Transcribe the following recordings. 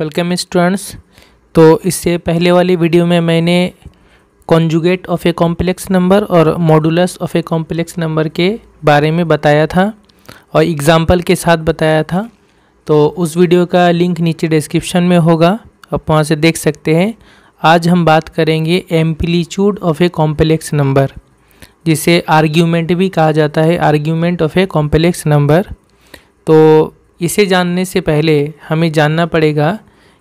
welcome students तो इससे पहले वाली वीडियो में मैंने conjugate of a complex number और modulus of a complex number के बारे में बताया था और एग्ज़ाम्पल के साथ बताया था तो उस वीडियो का लिंक नीचे डिस्क्रिप्शन में होगा आप वहाँ से देख सकते हैं आज हम बात करेंगे amplitude of a complex number जिसे आर्ग्यूमेंट भी कहा जाता है argument of a complex number तो इसे जानने से पहले हमें जानना पड़ेगा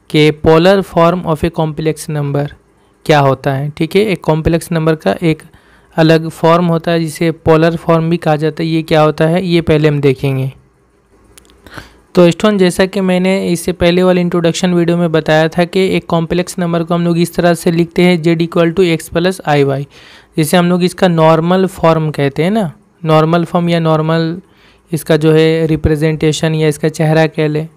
कि polar form of a complex number क्या होता है ठीक है एक कॉम्प्लेक्स नंबर का एक अलग फॉर्म होता है जिसे पोलर फॉर्म भी कहा जाता है ये क्या होता है ये पहले हम देखेंगे तो स्टोन जैसा कि मैंने इससे पहले वाले इंट्रोडक्शन वीडियो में बताया था कि एक कॉम्प्लेक्स नंबर को हम लोग इस तरह से लिखते हैं Z equal to X plus I Y जिसे हम लोग इसका नॉर्मल फॉर्म कहते हैं ना नॉर्मल फॉर्म या नॉर्मल इसका जो है रिप्रेजेंटेशन या इसका चेहरा कह लें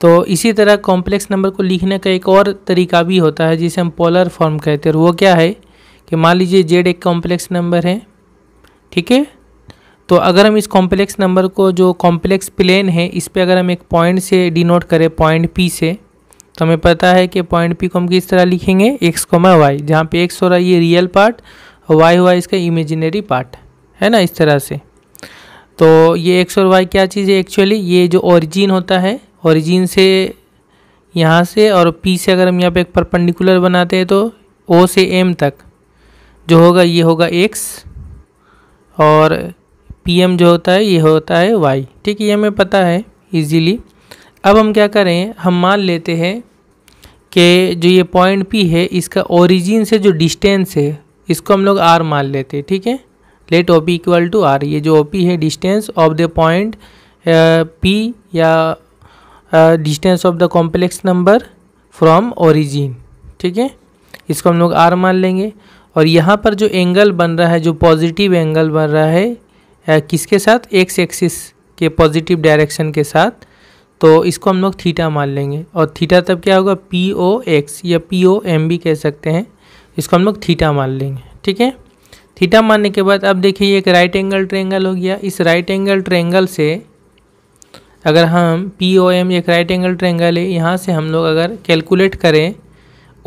तो इसी तरह कॉम्प्लेक्स नंबर को लिखने का एक और तरीका भी होता है जिसे हम पोलर फॉर्म कहते हैं वो क्या है कि मान लीजिए जेड एक कॉम्प्लेक्स नंबर है ठीक है तो अगर हम इस कॉम्प्लेक्स नंबर को जो कॉम्प्लेक्स प्लेन है इस पर अगर हम एक पॉइंट से डिनोट करें पॉइंट पी से तो हमें पता है कि पॉइंट पी को हम किस तरह लिखेंगे एक्स कोमा वाई जहाँ पे एक्स हो रहा है ये रियल पार्ट वाई हुआ इसका इमेजिनरी पार्ट है ना इस तरह से तो ये एक्स और वाई क्या चीज़ है एक्चुअली ये जो ओरिजिन होता है ओरिजिन से यहाँ से और पी से अगर हम यहाँ पे एक परपेंडिकुलर बनाते हैं तो ओ से एम तक जो होगा ये होगा एक्स और पी एम जो होता है ये होता है वाई ठीक है ये हमें पता है ईजीली अब हम क्या करें हम मान लेते हैं कि जो ये पॉइंट पी है इसका ओरिजिन से जो डिस्टेंस है इसको हम लोग आर मान लेते हैं ठीक है let O P equal to R ये जो ओ पी है distance of the point P या distance of the complex number from origin ठीक है इसको हम लोग आर मान लेंगे और यहाँ पर जो एंगल बन रहा है जो पॉजिटिव एंगल बन रहा है आ, uh, किसके साथ एक्स एक्सिस के पॉजिटिव डायरेक्शन के साथ तो इसको हम लोग थीटा मान लेंगे और थीटा तब क्या होगा पी ओ एक्स या पी ओ एम भी कह सकते हैं इसको हम लोग थीटा मान लेंगे ठीक है थीटा मानने के बाद अब देखिए एक राइट एंगल ट्रेंगल हो गया इस राइट एंगल ट्रेंगल से अगर हम पी ओ एम एक राइट एंगल ट्रेंगल है यहाँ से हम लोग अगर कैलकुलेट करें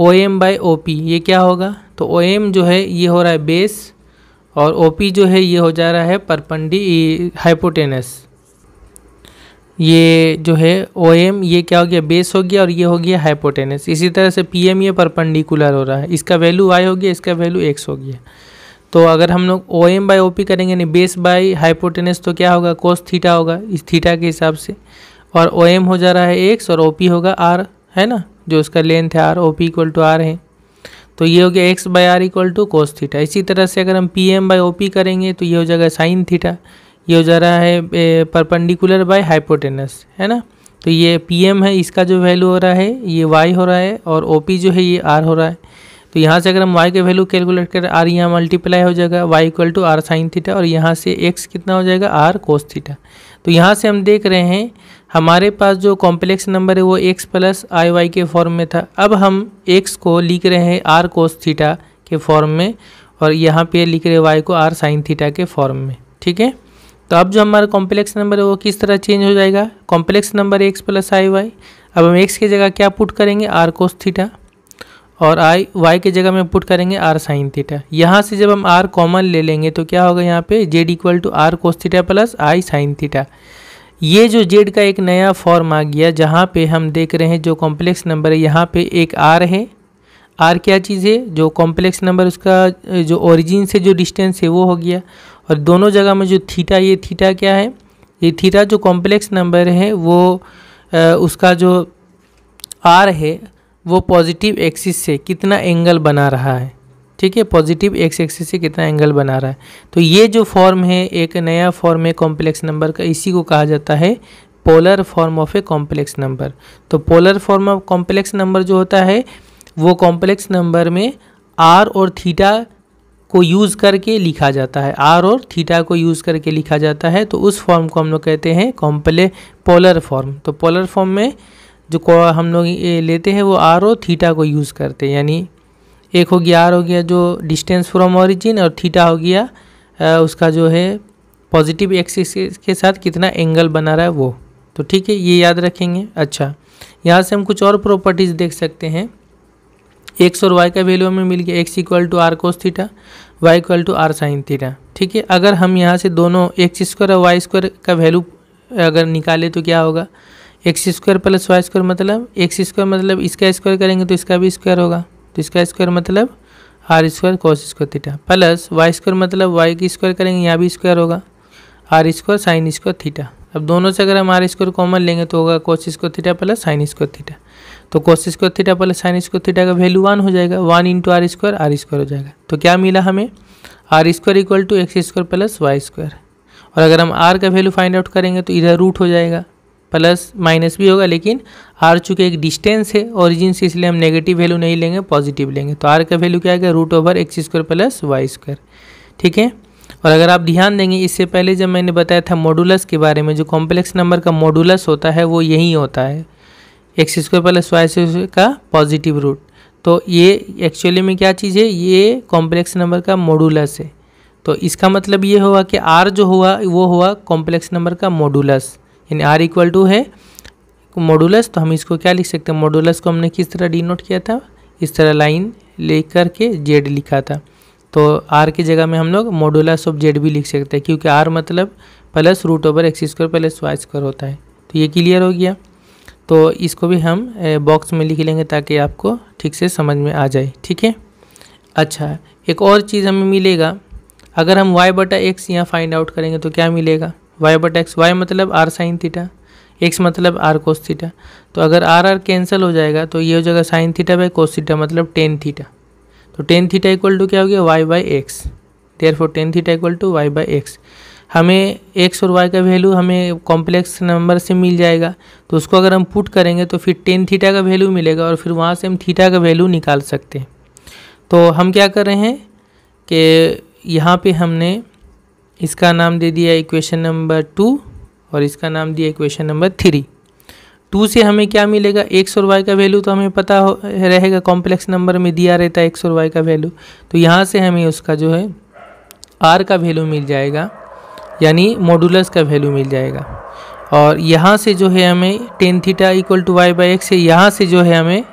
O M by O P ये क्या होगा तो ओ एम जो है ये हो रहा है बेस और ओ पी जो है ये हो जा रहा है परपंडी हाइपोटेनस ये जो है ओ एम ये क्या हो गया बेस हो गया और ये हो गया हाइपोटेनस इसी तरह से पी एम ये परपंडिकुलर हो रहा है इसका वैल्यू वाई हो गया इसका वैल्यू एक्स हो गया तो अगर हम लोग O M by O P करेंगे नहीं बेस बाई हाइपोटेनस तो क्या होगा कोस थीटा होगा इस थीटा के हिसाब से और ओ एम हो जा रहा है एक्स और ओ पी होगा आर है ना जो उसका लेंथ है R O P equal to R है तो ये हो गया X by R equal to cos theta इसी तरह से अगर हम P M by O P करेंगे तो ये हो जाएगा साइन थीटा ये हो जा रहा है परपेंडिकुलर बाय हाइपोटेनस है ना तो ये पी एम है इसका जो वैल्यू हो रहा है ये वाई हो रहा है और ओ पी जो है ये आर हो रहा है तो यहाँ से अगर हम वाई के वैल्यू कैलकुलेट करें आर यहाँ मल्टीप्लाई हो जाएगा Y equal to R sine theta और यहाँ से एक्स कितना हो जाएगा आर कोस थीटा तो यहाँ से हम देख रहे हैं हमारे पास जो कॉम्प्लेक्स नंबर है वो एक्स प्लस आई वाई के फॉर्म में था अब हम एक्स को लिख रहे हैं आर कोस थीटा के फॉर्म में और यहाँ पे लिख रहे वाई को आर साइन थीटा के फॉर्म में ठीक है तो अब जो हमारा कॉम्प्लेक्स नंबर है वो किस तरह चेंज हो जाएगा complex number X plus I Y अब हम एक्स की जगह क्या पुट करेंगे आर कोस थीटा और आई वाई की जगह में पुट करेंगे आर साइन थीटा यहाँ से जब हम आर कॉमन ले लेंगे तो क्या होगा यहाँ पे Z equal to R cos theta plus I sine theta ये जो जेड का एक नया फॉर्म आ गया जहाँ पे हम देख रहे हैं जो कॉम्प्लेक्स नंबर है यहाँ पे एक आर है आर क्या चीज़ है जो कॉम्प्लेक्स नंबर उसका जो ओरिजिन से जो डिस्टेंस है वो हो गया और दोनों जगह में जो थीटा ये थीटा क्या है ये थीटा जो कॉम्प्लेक्स नंबर है वो आ, उसका जो आर है वो पॉजिटिव एक्सिस से कितना एंगल बना रहा है ठीक है पॉजिटिव एक्स एक्सिस से कितना एंगल बना रहा है तो ये जो फॉर्म है एक नया फॉर्म है कॉम्प्लेक्स नंबर का इसी को कहा जाता है polar form of a complex number तो polar form of complex number जो होता है वो कॉम्प्लेक्स नंबर में आर और थीटा को यूज़ करके लिखा जाता है आर और थीटा को यूज़ करके लिखा जाता है तो उस फॉर्म को हम लोग कहते हैं कॉम्प्ले पोलर फॉर्म तो पोलर फॉर्म में जो हम लोग लेते हैं वो आर ओ थीटा को यूज़ करते हैं यानी एक हो गया आर हो गया जो डिस्टेंस फ्रॉम ओरिजिन और थीटा हो गया आ, उसका जो है पॉजिटिव एक्सिस के साथ कितना एंगल बना रहा है वो तो ठीक है ये याद रखेंगे अच्छा यहाँ से हम कुछ और प्रॉपर्टीज़ देख सकते हैं एक्स और वाई का वैल्यू हमें मिल गया X equal to R cos theta Y equal to R sine theta ठीक है अगर हम यहाँ से दोनों एक्स स्क्वायर और वाई स्क्वायर का वैल्यू अगर निकाले तो क्या होगा X square plus Y square मतलब एक्स स्क्वायर मतलब इसका स्क्वायर करेंगे तो इसका भी स्क्वायर होगा तो इसका स्क्वायर मतलब R square cos square theta plus Y square मतलब वाई की स्क्वायर करेंगे यहाँ भी स्क्वायर होगा R square sine square theta अब दोनों से अगर हम आर स्क्वायर कॉमन लेंगे तो होगा cos square theta plus sine square theta तो cos square theta plus sine square theta का वैल्यू वन हो जाएगा one into R square R square हो जाएगा तो क्या मिला हमें R square equal to X square plus Y square और अगर हम आर का वैल्यू फाइंड आउट करेंगे तो इधर रूट हो जाएगा प्लस माइनस भी होगा लेकिन आर चूँकि एक डिस्टेंस है ओरिजिन से इसलिए हम नेगेटिव वैल्यू नहीं लेंगे पॉजिटिव लेंगे तो आर का वैल्यू क्या आएगा root over X square plus Y square ठीक है और अगर आप ध्यान देंगे इससे पहले जब मैंने बताया था मॉडुलस के बारे में जो कॉम्प्लेक्स नंबर का मॉडुलस होता है वो यही होता है X square plus Y square का पॉजिटिव रूट तो ये एक्चुअली में क्या चीज़ है ये कॉम्प्लेक्स नंबर का मॉडुलस है तो इसका मतलब ये हुआ कि आर जो हुआ वो हुआ कॉम्प्लेक्स नंबर का मॉडुलस यानी आर इक्वल टू है मॉडुलस तो हम इसको क्या लिख सकते हैं मॉडुलस को हमने किस तरह डिनोट किया था इस तरह लाइन ले करके जेड लिखा था तो आर की जगह में हम लोग मॉडुलस ऑफ जेड भी लिख सकते हैं क्योंकि आर मतलब plus root over X square plus Y square होता है तो ये क्लियर हो गया तो इसको भी हम बॉक्स में लिख लेंगे ताकि आपको ठीक से समझ में आ जाए ठीक है अच्छा एक और चीज़ हमें मिलेगा अगर हम वाई बटा एक्स यहाँ फाइंड आउट करेंगे तो क्या मिलेगा वाई बट एक्स वाई मतलब आर साइन थीटा एक्स मतलब आर कोस थीटा तो अगर आर आर कैंसिल हो जाएगा तो ये हो जाएगा sine theta by cos theta मतलब टेन थीटा तो टेन थीटा इक्वल टू क्या हो गया Y by X therefore tan theta equal to Y by X हमें एक्स और वाई का वैल्यू हमें कॉम्प्लेक्स नंबर से मिल जाएगा तो उसको अगर हम पुट करेंगे तो फिर टेन थीटा का वैल्यू मिलेगा और फिर वहाँ से हम थीटा का वैल्यू निकाल सकते हैं तो हम क्या कर रहे हैं कि यहाँ पे हमने इसका नाम दे दिया इक्वेशन नंबर टू और इसका नाम दिया इक्वेशन नंबर थ्री टू से हमें क्या मिलेगा एक्स और वाई का वैल्यू तो हमें पता हो रहेगा कॉम्प्लेक्स नंबर में दिया रहता है एक्स और वाई का वैल्यू तो यहाँ से हमें उसका जो है आर का वैल्यू मिल जाएगा यानी मॉडुलस का वैल्यू मिल जाएगा और यहाँ से जो है हमें tan theta equal to Y by X है यहाँ से जो है हमें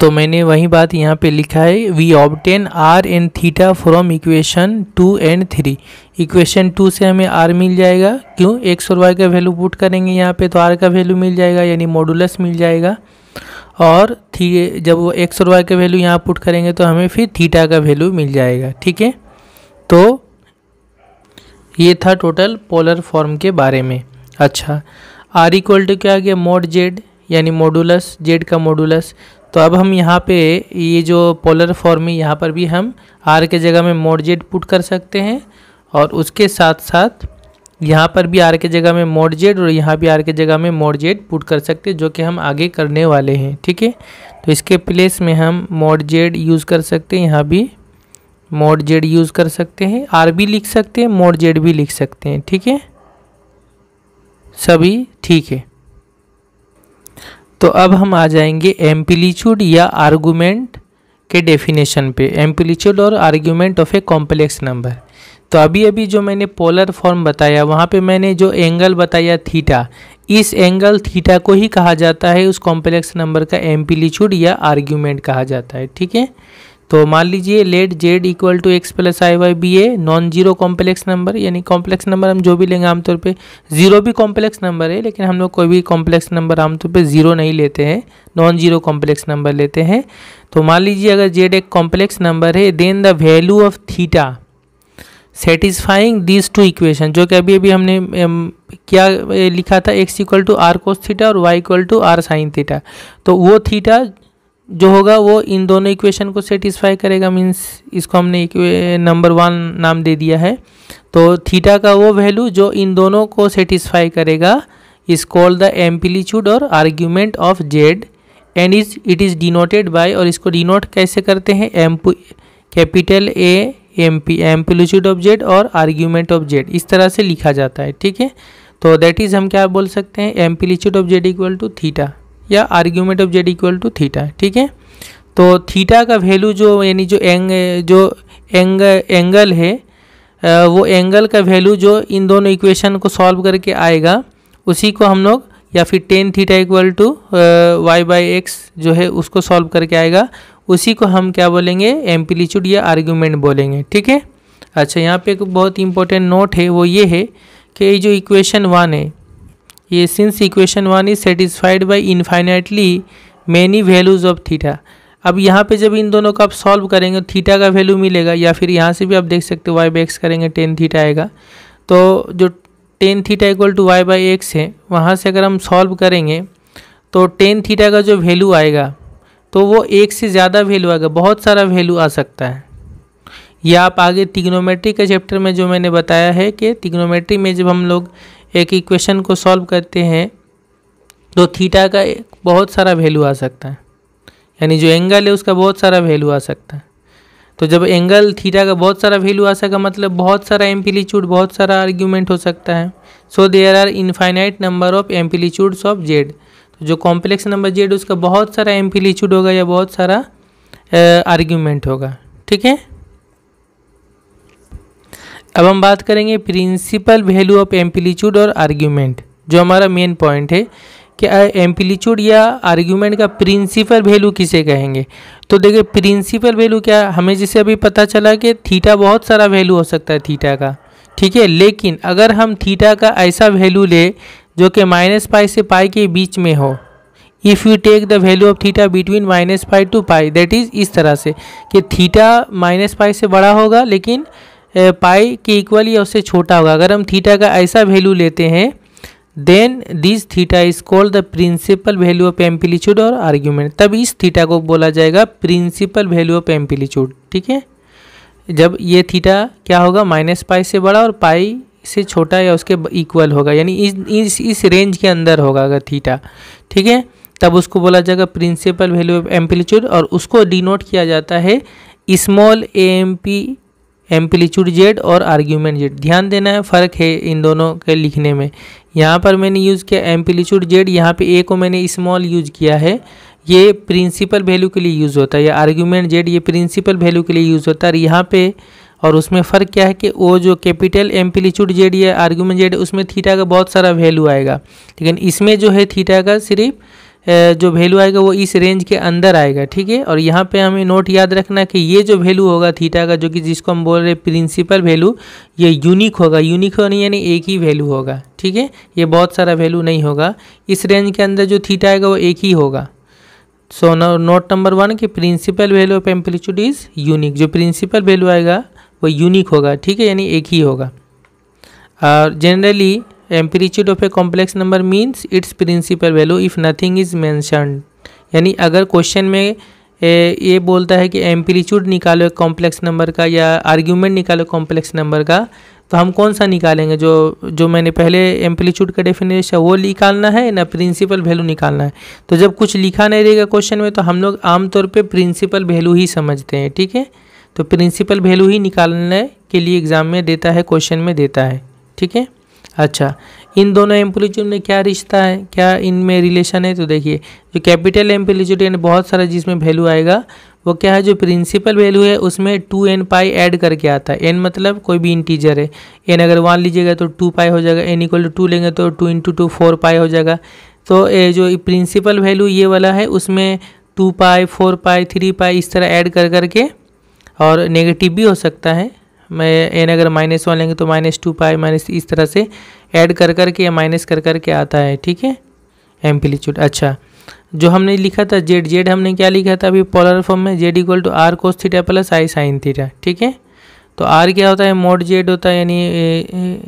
तो मैंने वही बात यहाँ पे लिखा है we obtain R and theta from equation two and three equation two से हमें आर मिल जाएगा क्यों एक्स और वाई का वैल्यू पुट करेंगे यहाँ पे तो आर का वैल्यू मिल जाएगा यानी मॉडुलस मिल जाएगा और थी जब वो एक्स और वाई का वैल्यू यहाँ पुट करेंगे तो हमें फिर थीटा का वैल्यू मिल जाएगा ठीक है तो ये था टोटल पोलर फॉर्म के बारे में अच्छा आर इक्वल टू क्या आ गया मोड जेड यानी मॉडुलस जेड का मॉडुलस तो अब हम यहाँ पे ये जो पोलर फॉर्मी यहाँ पर भी हम आर के जगह में मोड जेड पुट कर सकते हैं और उसके साथ साथ यहाँ पर भी आर के जगह में मोड जेड और यहाँ भी आर के जगह में मोड जेड पुट कर सकते हैं जो कि हम आगे करने वाले हैं ठीक है तो इसके प्लेस में हम मोड जेड यूज़ कर सकते हैं यहाँ भी मोड जेड यूज़ कर सकते हैं आर भी लिख सकते हैं मोड जेड भी लिख सकते हैं ठीक है सभी ठीक है तो अब हम आ जाएंगे एम्पलीच्यूड या आर्गुमेंट के डेफिनेशन पे एम्पलीच्यूड और argument of a complex number तो अभी अभी जो मैंने पोलर फॉर्म बताया वहाँ पे मैंने जो एंगल बताया थीटा इस एंगल थीटा को ही कहा जाता है उस कॉम्प्लेक्स नंबर का एम्पलीच्यूड या आर्ग्यूमेंट कहा जाता है ठीक है तो मान लीजिए let Z equal to X plus I Y be a non zero complex number यानी कॉम्प्लेक्स नंबर हम जो भी लेंगे आमतौर पे जीरो भी कॉम्प्लेक्स नंबर है लेकिन हम लोग कोई भी कॉम्प्लेक्स नंबर आमतौर पे जीरो नहीं लेते हैं नॉन जीरो कॉम्प्लेक्स नंबर लेते हैं तो मान लीजिए अगर जेड एक कॉम्प्लेक्स नंबर है then the value of theta satisfying this two equation जो कि अभी अभी हमने क्या लिखा था X equal to R cos theta और Y equal to R sine theta तो वो थीटा जो होगा वो इन दोनों इक्वेशन को सेटिस्फाई करेगा मीन्स इसको हमने नंबर वन नाम दे दिया है तो थीटा का वो वैल्यू जो इन दोनों को सेटिस्फाई करेगा इस कॉल्ड द एम्पलीट्यूड और argument of Z and is it is denoted by और इसको डिनोट कैसे करते हैं amp capital A M P amplitude of Z और आर्ग्यूमेंट ऑफ जेड इस तरह से लिखा जाता है ठीक है तो दैट इज़ हम क्या बोल सकते हैं amplitude of Z equal to theta या argument of Z equal to theta ठीक है तो थीटा का वैल्यू जो यानी जो एंग जो एंग एंगल है वो एंगल का वैल्यू जो इन दोनों इक्वेशन को सॉल्व करके आएगा उसी को हम लोग या फिर tan theta equal to Y by X जो है उसको सॉल्व करके आएगा उसी को हम क्या बोलेंगे एम्पलीट्यूड या आर्ग्यूमेंट बोलेंगे ठीक है अच्छा यहाँ पे एक बहुत इंपॉर्टेंट नोट है वो ये है कि ये जो इक्वेशन वन है ये since equation one is satisfied by infinitely many values of theta अब यहाँ पे जब इन दोनों को आप सॉल्व करेंगे थीटा का वैल्यू मिलेगा या फिर यहाँ से भी आप देख सकते हो वाई बाई एक्स करेंगे टेन थीटा आएगा तो जो tan theta equal to Y by X है वहाँ से अगर हम सॉल्व करेंगे तो टेन थीटा का जो वैल्यू आएगा तो वो एक से ज़्यादा वैल्यू आएगा बहुत सारा वैल्यू आ सकता है या आप आगे तिग्नोमेट्री के चैप्टर में जो मैंने बताया है कि तिग्नोमेट्री में जब हम लोग एक इक्वेशन को सॉल्व करते हैं तो थीटा का बहुत सारा वैल्यू आ सकता है यानी जो एंगल है उसका बहुत सारा वैल्यू आ सकता है तो जब एंगल थीटा का बहुत सारा वैल्यू आ सका मतलब बहुत सारा एम्पलीट्यूड बहुत सारा आर्ग्यूमेंट हो सकता है so there are infinite number of amplitudes of Z तो जो कॉम्प्लेक्स नंबर जेड उसका बहुत सारा एम्पलीट्यूड होगा या बहुत सारा आर्ग्यूमेंट होगा ठीक है अब हम बात करेंगे प्रिंसिपल वैल्यू ऑफ एम्पलीट्यूड और आर्ग्यूमेंट जो हमारा मेन पॉइंट है कि एम्पलीट्यूड या आर्ग्यूमेंट का प्रिंसिपल वैल्यू किसे कहेंगे तो देखिए प्रिंसिपल वैल्यू क्या हमें जैसे अभी पता चला कि थीटा बहुत सारा वैल्यू हो सकता है थीटा का ठीक है लेकिन अगर हम थीटा का ऐसा वैल्यू ले जो कि माइनस पाई से पाई के बीच में हो if you take the value of theta between minus pi to pi that is इस तरह से कि थीटा माइनस पाई से बड़ा होगा लेकिन पाई के इक्वल या उससे छोटा होगा अगर हम थीटा का ऐसा वैल्यू लेते हैं then this theta is called the principal value of amplitude और आर्ग्यूमेंट तब इस थीटा को बोला जाएगा प्रिंसिपल वैल्यू ऑफ एम्पलीट्यूड ठीक है जब ये थीटा क्या होगा माइनस पाई से बड़ा और पाई से छोटा या उसके इक्वल होगा यानी इस इस इस रेंज के अंदर होगा अगर थीटा ठीक है तब उसको बोला जाएगा प्रिंसिपल वैल्यू ऑफ एम्पलीट्यूड और उसको डिनोट किया जाता है small A M P amplitude Z और आर्ग्यूमेंट जेड ध्यान देना है फ़र्क है इन दोनों के लिखने में यहाँ पर मैंने यूज़ किया एम्पलीट्यूड जेड यहाँ पे ए को मैंने स्मॉल यूज़ किया है ये प्रिंसिपल वैल्यू के लिए यूज़ होता है या आर्ग्यूमेंट जेड ये प्रिंसिपल वैल्यू के लिए यूज़ होता है और यहाँ पे और उसमें फ़र्क क्या है कि वो जो कैपिटल एम्पलीट्यूड जेड या आर्ग्यूमेंट जेड उसमें थीटा का बहुत सारा वैल्यू आएगा लेकिन इसमें जो है थीटा का सिर्फ जो वैल्यू आएगा वो इस रेंज के अंदर आएगा ठीक है और यहाँ पे हमें नोट याद रखना कि ये जो वैल्यू होगा थीटा का जो कि जिसको हम बोल रहे हैं प्रिंसिपल वैल्यू ये यूनिक होगा यूनिक होगा नहीं यानी एक ही वैल्यू होगा ठीक है ये बहुत सारा वैल्यू नहीं होगा इस रेंज के अंदर जो थीटा आएगा वो एक ही होगा सो नोट नंबर वन कि principal value of amplitude is unique जो प्रिंसिपल वैल्यू आएगा वो यूनिक होगा ठीक है यानी एक ही होगा और generally amplitude of a complex number means its principal value if nothing is mentioned यानी अगर क्वेश्चन में ए, ये बोलता है कि एम्पलीट्यूड निकालो एक कॉम्प्लेक्स नंबर का या आर्ग्यूमेंट निकालो कॉम्प्लेक्स नंबर का तो हम कौन सा निकालेंगे जो जो मैंने पहले एम्पलीट्यूड का डेफिनेशन वो निकालना है ना प्रिंसिपल वैल्यू निकालना है तो जब कुछ लिखा नहीं रहेगा क्वेश्चन में तो हम लोग आमतौर पे प्रिंसिपल वैल्यू ही समझते हैं ठीक है तो प्रिंसिपल वैल्यू ही निकालने के लिए एग्ज़ाम में देता है क्वेश्चन में देता है ठीक है अच्छा इन दोनों एम्पलीट्यूड में क्या रिश्ता है क्या इनमें रिलेशन है तो देखिए जो कैपिटल एम्पलीट्यूड यानी बहुत सारा जिसमें वैल्यू आएगा वो क्या है जो प्रिंसिपल वैल्यू है उसमें टू एन पाई ऐड करके आता है एन मतलब कोई भी इंटीजर है एन अगर वन लीजिएगा तो टू पाई हो जाएगा एन इक्वल टू टू लेंगे तो two into two four pi हो जाएगा तो जो प्रिंसिपल वैल्यू ये वाला है उसमें two pi four pi three pi इस तरह ऐड कर करके और नेगेटिव भी हो सकता है मैं एन अगर माइनस वन लेंगे तो माइनस टू पाई माइनस इस तरह से ऐड कर कर के या माइनस कर कर के आता है ठीक है एम्पलीट्यूड अच्छा जो हमने लिखा था जेड जेड हमने क्या लिखा था अभी पोलर फॉर्म में Z equal to R cos theta plus I sine theta ठीक है तो आर क्या होता है मोड जेड होता है यानी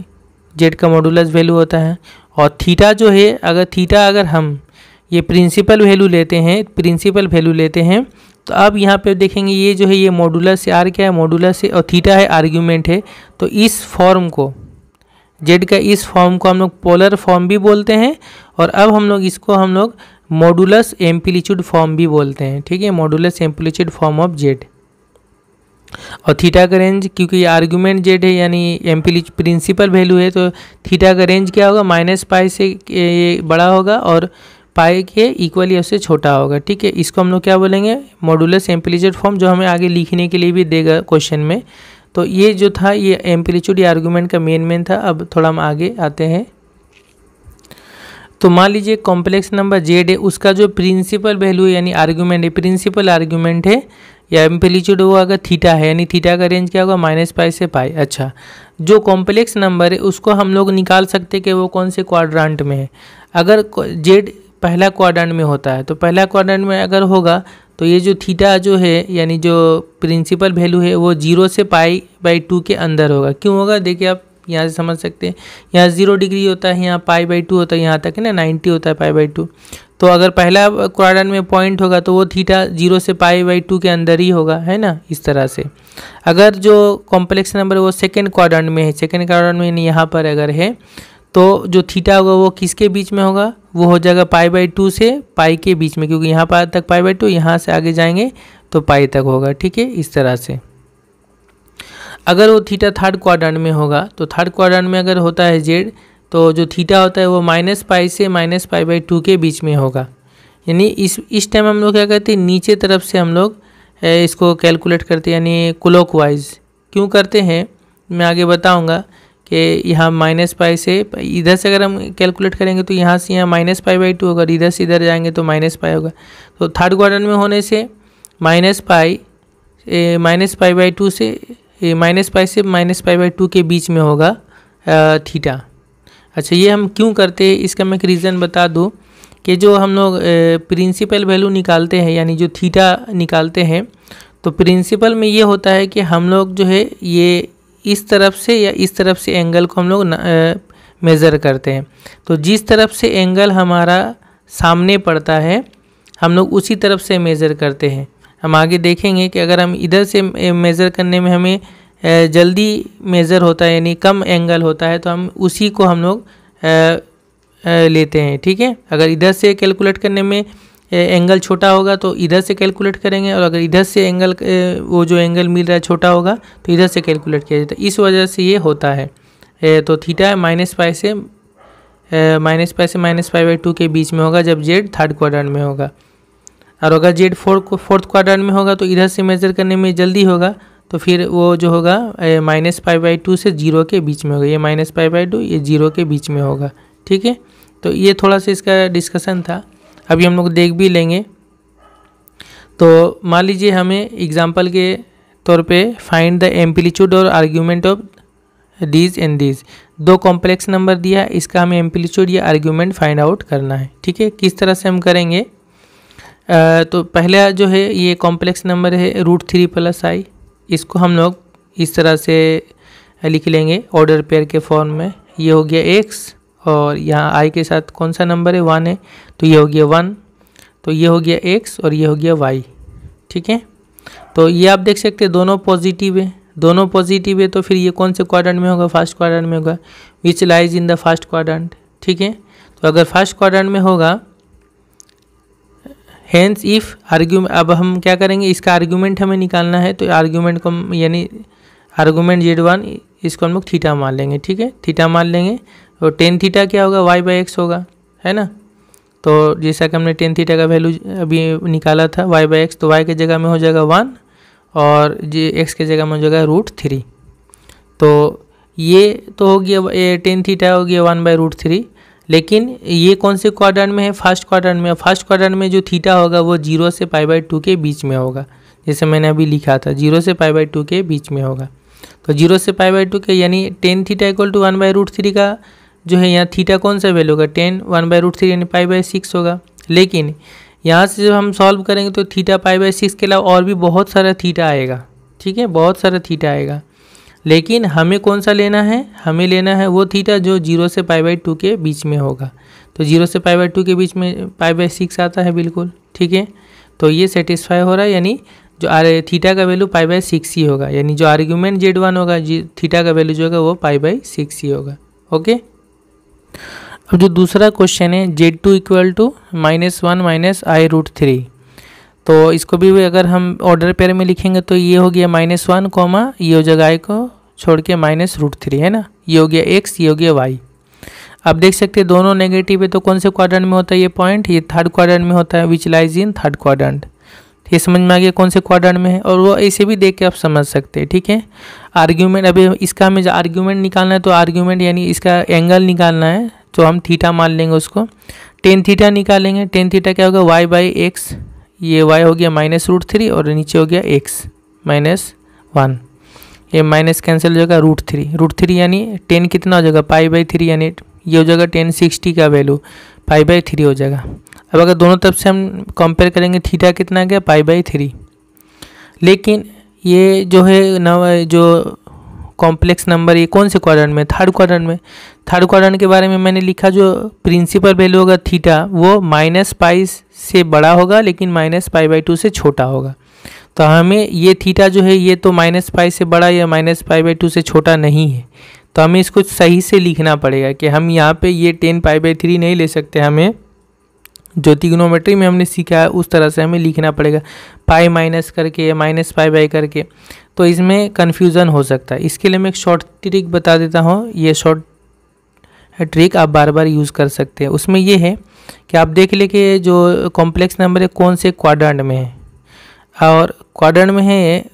जेड का मॉडुलस वैल्यू होता है और थीटा जो है अगर थीटा अगर हम ये प्रिंसिपल वैल्यू लेते हैं प्रिंसिपल वैल्यू लेते हैं तो अब यहाँ पे देखेंगे ये जो है ये मॉडुलर से आर क्या है मॉडुलर से और थीटा है आर्ग्यूमेंट है तो इस फॉर्म को जेड का इस फॉर्म को हम लोग पोलर फॉर्म भी बोलते हैं और अब हम लोग इसको हम लोग मॉडुलस एम्पलीट्यूड फॉर्म भी बोलते हैं ठीक है modulus amplitude form of Z और थीटा का रेंज क्योंकि ये आर्ग्यूमेंट जेड है यानी एम्पली प्रिंसिपल वैल्यू है तो थीटा का रेंज क्या होगा माइनस पाई से ये बड़ा होगा और पाई के इक्वल या उससे छोटा होगा ठीक है इसको हम लोग क्या बोलेंगे मॉडुलस एम्पलीट्यूड फॉर्म जो हमें आगे लिखने के लिए भी देगा क्वेश्चन में तो ये जो था ये एम्पलीट्यूड या आर्ग्यूमेंट का मेन मेन था अब थोड़ा हम आगे आते हैं तो मान लीजिए कॉम्प्लेक्स नंबर जेड है उसका जो प्रिंसिपल वैल्यू है यानी आर्ग्यूमेंट है प्रिंसिपल आर्ग्यूमेंट है या एम्पलीट्यूड वो अगर थीटा है यानी थीटा का रेंज क्या होगा माइनस पाई से पाई अच्छा जो कॉम्प्लेक्स नंबर है उसको हम लोग निकाल सकते कि वो कौन से क्वाड्रांट में है अगर जेड पहला क्वाड्रेंट में होता है तो पहला क्वाड्रेंट में अगर होगा तो ये जो थीटा जो है यानी जो प्रिंसिपल वैल्यू है वो जीरो से पाई बाई टू के अंदर होगा क्यों होगा देखिए आप यहाँ से समझ सकते हैं यहाँ जीरो डिग्री होता है यहाँ पाई बाई टू होता है यहाँ तक है ना नाइन्टी होता है पाई बाई टू तो अगर पहला क्वाड्रेंट में पॉइंट होगा तो वो थीटा जीरो से पाई बाई टू के अंदर ही होगा है ना इस तरह से अगर जो कॉम्प्लेक्स नंबर वो सेकेंड क्वाड्रेंट में है सेकेंड क्वाड्रेंट में यहाँ पर अगर है तो जो थीटा होगा वो किसके बीच में होगा वो हो जाएगा पाई बाई टू से पाई के बीच में क्योंकि यहाँ पर तक पाई बाई टू यहाँ से आगे जाएंगे तो पाई तक होगा ठीक है इस तरह से अगर वो थीटा थर्ड क्वाड्रेंट में होगा तो थर्ड क्वाड्रेंट में अगर होता है जेड तो जो थीटा होता है वो माइनस पाई से माइनस पाई बाई टू के बीच में होगा यानी इस इस टाइम हम लोग क्या करते हैं नीचे तरफ से हम लोग इसको कैलकुलेट करते हैं यानी क्लॉक वाइज क्यों करते हैं मैं आगे बताऊँगा कि यहाँ माइनस पाई से इधर से अगर हम कैलकुलेट करेंगे तो यहाँ से यहाँ माइनस पाई बाई टू अगर इधर से इधर जाएंगे तो माइनस पाई होगा तो थर्ड क्वार्टर में होने से minus pi minus pi by two से माइनस पाई से माइनस पाई बाई टू के बीच में होगा थीटा अच्छा ये हम क्यों करते हैं इसका मैं एक रीज़न बता दूँ कि जो हम लोग प्रिंसिपल वैल्यू निकालते हैं यानी जो थीटा निकालते हैं तो प्रिंसिपल में ये होता है कि हम लोग जो है ये इस तरफ से या इस तरफ से एंगल को हम लोग मेज़र करते हैं तो जिस तरफ से एंगल हमारा सामने पड़ता है हम लोग उसी तरफ से मेज़र करते हैं हम आगे देखेंगे कि अगर हम इधर से मेज़र करने में हमें जल्दी मेज़र होता है यानी कम एंगल होता है तो हम उसी को हम लोग लेते हैं ठीक है अगर इधर से कैलकुलेट करने में एंगल छोटा होगा तो इधर से कैलकुलेट करेंगे और अगर इधर से एंगल वो जो एंगल मिल रहा है छोटा होगा तो इधर से कैलकुलेट किया जाता तो है इस वजह से ये होता है तो थीटा माइनस पाई से माइनस पाई से माइनस पाई बाई टू के बीच में होगा जब जेड थर्ड क्वाड्रेंट में होगा और अगर जेड फोर्थ फोर्थ क्वाड्रेंट में होगा तो इधर से मेजर करने में जल्दी होगा तो फिर वो जो होगा माइनस फाइव बाई टू से जीरो के बीच में होगा ये माइनस फाइव बाई टू ये जीरो के बीच में होगा ठीक है तो ये थोड़ा सा इसका डिस्कशन था अभी हम लोग देख भी लेंगे तो मान लीजिए हमें एग्जाम्पल के तौर पे फाइंड द एम्पलीट्यूड और argument of these and these दो कॉम्प्लेक्स नंबर दिया इसका हमें एम्पलीट्यूड या आर्ग्यूमेंट फाइंड आउट करना है ठीक है किस तरह से हम करेंगे आ, तो पहला जो है ये कॉम्प्लेक्स नंबर है रूट थ्री प्लस आई इसको हम लोग इस तरह से लिख लेंगे ऑर्डर पेयर के फॉर्म में ये हो गया एक्स और यहाँ आई के साथ कौन सा नंबर है वन है तो ये हो गया वन तो ये हो गया एक्स और ये हो गया वाई ठीक है तो ये आप देख सकते हैं दोनों पॉजिटिव है दोनों पॉजिटिव है तो फिर ये कौन से क्वाड्रेंट में होगा फर्स्ट क्वाड्रेंट में होगा which lies in the first quadrant ठीक है तो अगर फर्स्ट क्वाड्रेंट में होगा हैंस इफ़ आर्ग्यूमेंट अब हम क्या करेंगे इसका आर्ग्यूमेंट हमें निकालना है तो आर्ग्यूमेंट को यानी आर्ग्यूमेंट जेड वन इसको हम लोग थीटा मान लेंगे ठीक है थीटा मान लेंगे तो टेन थीटा क्या होगा वाई बाई एक्स होगा है ना तो जैसा कि हमने टेन थीटा का वैल्यू अभी निकाला था वाई बाई एक्स तो वाई के जगह में हो जाएगा वन और जी एक्स के जगह में हो जाएगा रूट थ्री तो ये तो हो गया टेन थीटा हो गया वन बाई रूट थ्री लेकिन ये कौन से क्वाड्रेंट में है फर्स्ट क्वाड्रेंट में फर्स्ट क्वाड्रेंट में जो थीटा होगा वो जीरो से पाई बाई टू के बीच में होगा जैसे मैंने अभी लिखा था जीरो से पाई बाई टू के बीच में होगा तो जीरो से पाई बाई टू के यानी tan theta equal to one by root three का जो है यहाँ थीटा कौन सा वैल्यू होगा tan one by root three यानी पाई बाई सिक्स होगा लेकिन यहाँ से जब हम सॉल्व करेंगे तो थीटा पाई बाई सिक्स के अलावा और भी बहुत सारा थीटा आएगा ठीक है बहुत सारा थीटा आएगा लेकिन हमें कौन सा लेना है हमें लेना है वो थीटा जो जीरो से पाई बाई टू के बीच में होगा तो जीरो से पाई बाई टू के बीच में पाई बाई सिक्स आता है बिल्कुल ठीक है तो ये सेटिस्फाई हो रहा है यानी जो आर थीटा का वैल्यू पाई बाई सिक्स ही होगा यानी जो आर्ग्यूमेंट जेड वन होगा जी थीटा का वैल्यू जो होगा वो पाई बाई सिक्स ही होगा ओके अब जो दूसरा क्वेश्चन है z two equal to minus one minus i root three तो इसको भी अगर हम ऑर्डर पेयर में लिखेंगे तो ये हो गया माइनस वन कॉमा ये हो जाएगा आई को छोड़ के माइनस रूट थ्री है ना ये हो गया एक्स ये हो गया वाई आप देख सकते हैं दोनों नेगेटिव है तो कौन से क्वाड्रेंट में होता है ये पॉइंट ये थर्ड क्वाड्रेंट में होता है which lies in third quadrant ये समझ में आ गया कौन से क्वाड्रेंट में है और वो ऐसे भी देख के आप समझ सकते हैं ठीक है आर्ग्यूमेंट अभी इसका हमें आर्ग्यूमेंट निकालना है तो आर्ग्यूमेंट यानी इसका एंगल निकालना है तो हम थीटा मान लेंगे उसको टेन थीटा निकालेंगे टेन थीटा क्या होगा वाई बाई एक्स ये वाई हो गया माइनस रूट थ्री और नीचे हो गया एक्स माइनस वन ये माइनस कैंसिल हो जाएगा रूट थ्री रूट थ्री यानी टेन कितना हो जाएगा पाई बाई थ्री यानी ये हो जाएगा टेन सिक्सटी का वैल्यू पाई बाई थ्री हो जाएगा अब अगर दोनों तरफ से हम कंपेयर करेंगे थीटा कितना गया पाई बाई थ्री लेकिन ये जो है नव जो कॉम्प्लेक्स नंबर ये कौन से क्वाड्रेंट में थर्ड क्वाड्रेंट में थर्ड क्वाड्रेंट के बारे में मैंने लिखा जो प्रिंसिपल वैल्यू होगा थीटा वो माइनस पाई से बड़ा होगा लेकिन माइनस पाई बाई टू से छोटा होगा तो हमें ये थीटा जो है ये तो माइनस पाई से बड़ा या माइनस पाई बाई टू से छोटा नहीं है तो हमें इसको सही से लिखना पड़ेगा कि हम यहाँ पे ये टेन पाई बाई थ्री नहीं ले सकते हमें जो तिग्नोमेट्री में हमने सीखा है उस तरह से हमें लिखना पड़ेगा पाई माइनस करके या माइनस पाई बाई करके तो इसमें कन्फ्यूज़न हो सकता है इसके लिए मैं एक शॉर्ट ट्रिक बता देता हूँ ये शॉर्ट ट्रिक आप बार बार यूज़ कर सकते हैं उसमें यह है कि आप देख ले कि जो कॉम्प्लेक्स नंबर है कौन से क्वाड्रेंट में है और क्वाड्रेंट में है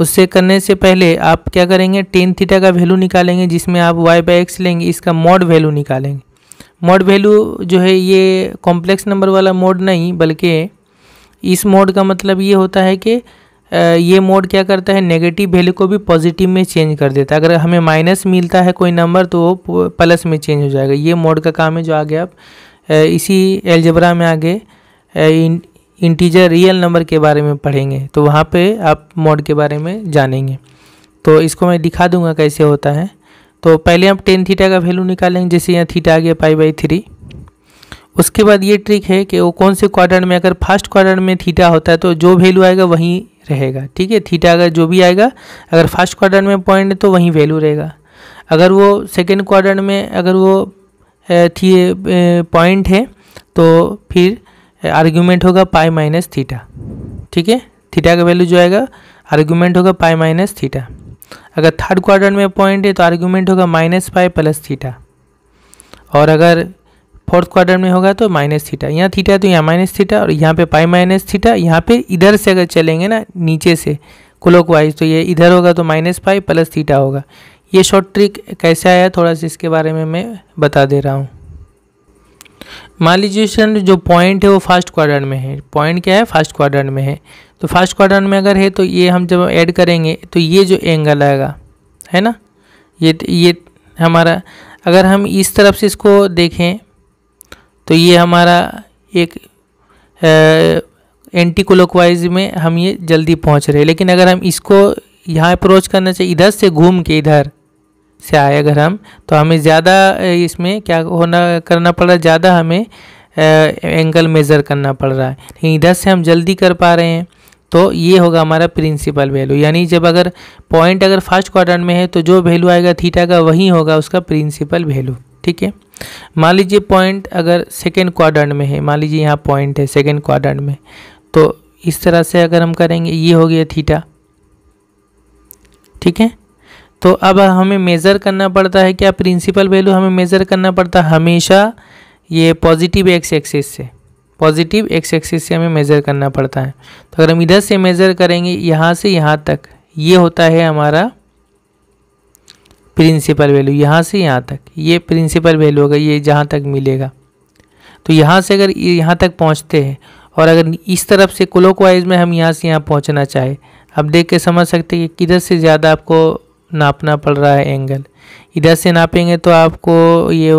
उससे करने से पहले आप क्या करेंगे टेन थीटा का वैल्यू निकालेंगे जिसमें आप वाई बाई एक्स लेंगे इसका मॉड वैल्यू निकालेंगे मोड वैल्यू जो है ये कॉम्प्लेक्स नंबर वाला मोड नहीं बल्कि इस मोड का मतलब ये होता है कि ये मोड क्या करता है नेगेटिव वैल्यू को भी पॉजिटिव में चेंज कर देता है अगर हमें माइनस मिलता है कोई नंबर तो वो प्लस में चेंज हो जाएगा ये मोड का काम है जो आगे आप इसी एल्जबरा में आगे इंटीजर रियल नंबर के बारे में पढ़ेंगे तो वहाँ पे आप मोड के बारे में जानेंगे तो इसको मैं दिखा दूँगा कैसे होता है तो पहले आप टेन थीटा का वैल्यू निकालेंगे जैसे यहाँ थीटा आ गया पाई बाई थ्री उसके बाद ये ट्रिक है कि वो कौन से क्वार्टर में अगर फर्स्ट क्वार्टर में थीटा होता है तो जो वैल्यू आएगा वहीं रहेगा ठीक है थीटा अगर जो भी आएगा अगर फर्स्ट क्वार्टर में पॉइंट तो वहीं वैल्यू रहेगा अगर वो सेकेंड क्वार्टर में अगर वो थी पॉइंट है तो फिर आर्ग्यूमेंट होगा पाई माइनस थीटा ठीक है थीटा का वैल्यू जो आएगा आर्ग्यूमेंट होगा पाई माइनस थीटा अगर थर्ड क्वाड्रेंट में पॉइंट है तो आर्ग्यूमेंट होगा माइनस फाइव प्लस थीटा और अगर फोर्थ क्वार्टर में होगा तो माइनस थीटा यहाँ थीटा तो यहाँ माइनस थीटा और यहाँ पे पाई माइनस थीटा यहाँ पे इधर से अगर चलेंगे ना नीचे से क्लोक वाइज तो ये इधर होगा तो माइनस पाई प्लस थीटा होगा ये शॉर्ट ट्रिक कैसे आया थोड़ा सा इसके बारे में मैं बता दे रहा हूँ मान लीजिए जो पॉइंट है वो फर्स्ट क्वाड्रेंट में है पॉइंट क्या है फर्स्ट क्वाड्रेंट में है तो फर्स्ट क्वाड्रेंट में अगर है तो ये हम जब ऐड करेंगे तो ये जो एंगल आएगा है ना ये ये हमारा अगर हम इस तरफ से इसको देखें तो ये हमारा एक एंटी क्लॉकवाइज में हम ये जल्दी पहुंच रहे हैं लेकिन अगर हम इसको यहाँ अप्रोच करना चाहिए इधर से घूम के इधर से आए अगर हम तो हमें ज़्यादा इसमें क्या होना करना पड़ रहा है ज़्यादा हमें एंगल मेज़र करना पड़ रहा है लेकिन इधर से हम जल्दी कर पा रहे हैं तो ये होगा हमारा प्रिंसिपल वैल्यू यानी जब अगर पॉइंट अगर फर्स्ट क्वाड्रेंट में है तो जो वैल्यू आएगा थीटा का वही होगा उसका प्रिंसिपल वैल्यू ठीक है मान लीजिए पॉइंट अगर सेकेंड क्वाड्रेंट में है मान लीजिए यहाँ पॉइंट है सेकेंड क्वाड्रेंट में तो इस तरह से अगर हम करेंगे ये हो गया थीटा ठीक है तो अब हमें मेज़र करना पड़ता है क्या प्रिंसिपल वैल्यू हमें मेज़र करना पड़ता है हमेशा ये पॉजिटिव एक्स एक्सेस से पॉजिटिव एक्स एक्सिस से हमें मेज़र करना पड़ता है तो अगर हम इधर से मेज़र करेंगे यहाँ से यहाँ तक ये होता है हमारा प्रिंसिपल वैल्यू यहाँ से यहाँ तक ये प्रिंसिपल वैल्यू होगा ये जहाँ तक मिलेगा तो यहाँ से अगर यहाँ तक पहुँचते हैं और अगर इस तरफ से क्लोक वाइज में हम यहाँ से यहाँ पहुँचना चाहें आप देख के समझ सकते हैं कि किधर से ज़्यादा आपको नापना पड़ रहा है एंगल इधर से नापेंगे तो आपको ये